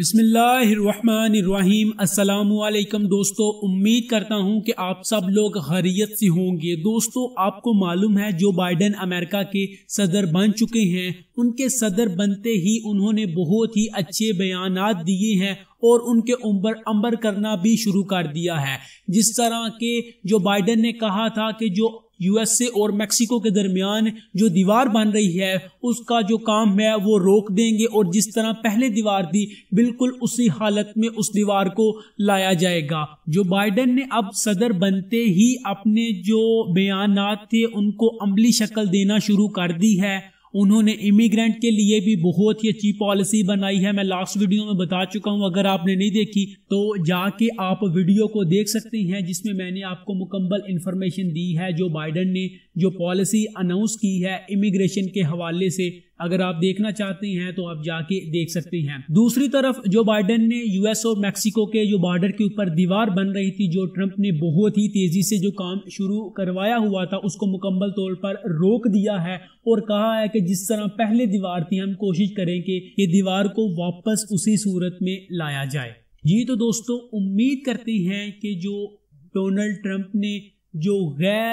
بسم اللہ الرحمن الرحیم السلام علیکم دوستو امید کرتا ہوں کہ آپ سب لوگ حریت سے ہوں گے دوستو آپ کو معلوم ہے جو بائیڈن امریکہ کے صدر بن چکے ہیں ان کے صدر بنتے ہی انہوں نے بہت ہی اچھے بیانات دیے ہیں اور ان کے عمبر عمبر کرنا بھی شروع کر دیا ہے جس طرح کہ جو بائیڈن نے کہا تھا کہ جو یو ایس اے اور میکسیکو کے درمیان جو دیوار بن رہی ہے اس کا جو کام ہے وہ روک دیں گے اور جس طرح پہلے دیوار دی بالکل اسی حالت میں اس دیوار کو لایا جائے گا جو بائیڈن نے اب صدر بنتے ہی اپنے جو بیانات تھے ان کو عملی شکل دینا شروع کر دی ہے انہوں نے امیگرینٹ کے لیے بھی بہت ہی اچھی پالیسی بنائی ہے میں لاسٹ ویڈیو میں بتا چکا ہوں اگر آپ نے نہیں دیکھی تو جا کے آپ ویڈیو کو دیکھ سکتے ہیں جس میں میں نے آپ کو مکمل انفارمیشن دی ہے جو بائیڈن نے جو پالیسی اناؤنس کی ہے امیگریشن کے حوالے سے اگر آپ دیکھنا چاہتے ہیں تو آپ جا کے دیکھ سکتے ہیں دوسری طرف جو بائیڈن نے یو ایس اور میکسیکو کے جو بارڈر کے اوپر دیوار بن رہی تھی جو ٹرمپ نے بہت ہی تیزی سے جو کام شروع کروایا ہوا تھا اس کو مکمل طور پر روک دیا ہے اور کہا ہے کہ جس طرح پہلے دیوار تھی ہم کوشش کریں کہ یہ دیوار کو واپس اسی صورت میں لایا جائے جی تو دوستو امید کرتے ہیں کہ جو ڈونلڈ ٹرمپ نے جو غیر